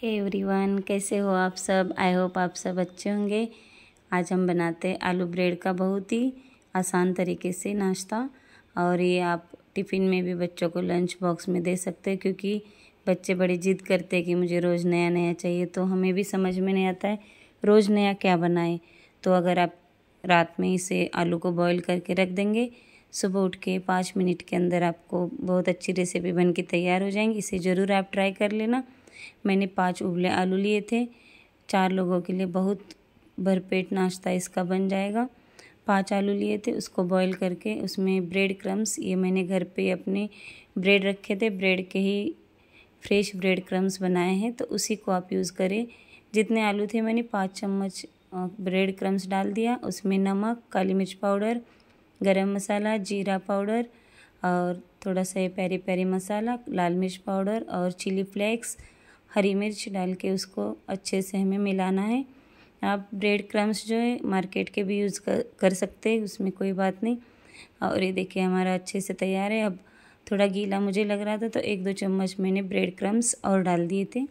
हे hey everyone कैसे हो आप सब आई होप आप सब अच्छे होंगे आज हम बनाते हैं आलू ब्रेड का बहुत ही आसान तरीके से नाश्ता और ये आप टिफ़िन में भी बच्चों को लंच बॉक्स में दे सकते हैं क्योंकि बच्चे बड़ी जिद करते हैं कि मुझे रोज़ नया नया चाहिए तो हमें भी समझ में नहीं आता है रोज़ नया क्या बनाए तो अगर आप रात में इसे आलू को बॉईल करके रख देंगे सुबह उठ के पाँच मिनट के अंदर आपको बहुत अच्छी रेसिपी बन के तैयार हो जाएंगी इसे ज़रूर आप ट्राई कर लेना मैंने पाँच उबले आलू लिए थे चार लोगों के लिए बहुत भरपेट नाश्ता इसका बन जाएगा पाँच आलू लिए थे उसको बॉईल करके उसमें ब्रेड क्रम्स ये मैंने घर पे अपने ब्रेड रखे थे ब्रेड के ही फ्रेश ब्रेड क्रम्स बनाए हैं तो उसी को आप यूज़ करें जितने आलू थे मैंने पाँच चम्मच ब्रेड क्रम्स डाल दिया उसमें नमक काली मिर्च पाउडर गरम मसाला जीरा पाउडर और थोड़ा सा ये प्यारी प्यारी मसाला लाल मिर्च पाउडर और चिली फ्लेक्स हरी मिर्च डाल के उसको अच्छे से हमें मिलाना है आप ब्रेड क्रम्स जो है मार्केट के भी यूज़ कर, कर सकते हैं उसमें कोई बात नहीं और ये देखिए हमारा अच्छे से तैयार है अब थोड़ा गीला मुझे लग रहा था तो एक दो चम्मच मैंने ब्रेड क्रम्स और डाल दिए थे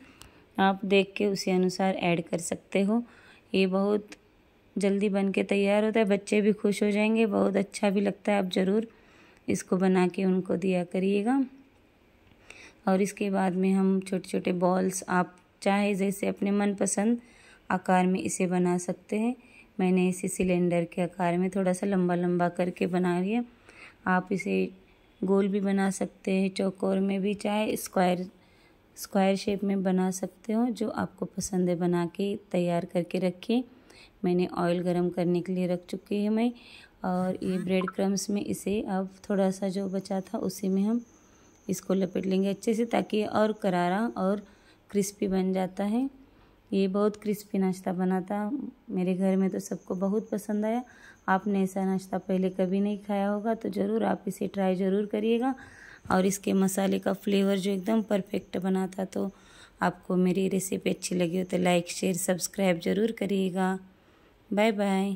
आप देख के उसी अनुसार ऐड कर सकते हो ये बहुत जल्दी बन के तैयार होता है बच्चे भी खुश हो जाएंगे बहुत अच्छा भी लगता है आप ज़रूर इसको बना के उनको दिया करिएगा और इसके बाद में हम छोटे छोटे बॉल्स आप चाहे जैसे अपने मनपसंद आकार में इसे बना सकते हैं मैंने इसे सिलेंडर के आकार में थोड़ा सा लंबा लंबा करके बना लिया आप इसे गोल भी बना सकते हैं चौकोर में भी चाहे स्क्वायर स्क्वायर शेप में बना सकते हो जो आपको पसंद है बना के तैयार करके रखिए मैंने ऑयल गरम करने के लिए रख चुकी है मैं और ये ब्रेड क्रम्स में इसे अब थोड़ा सा जो बचा था उसी में हम इसको लपेट लेंगे अच्छे से ताकि और करारा और क्रिस्पी बन जाता है ये बहुत क्रिस्पी नाश्ता बना था मेरे घर में तो सबको बहुत पसंद आया आपने ऐसा नाश्ता पहले कभी नहीं खाया होगा तो ज़रूर आप इसे ट्राई ज़रूर करिएगा और इसके मसाले का फ्लेवर जो एकदम परफेक्ट बना था तो आपको मेरी रेसिपी अच्छी लगी हो तो लाइक शेयर सब्सक्राइब ज़रूर करिएगा बाय बाय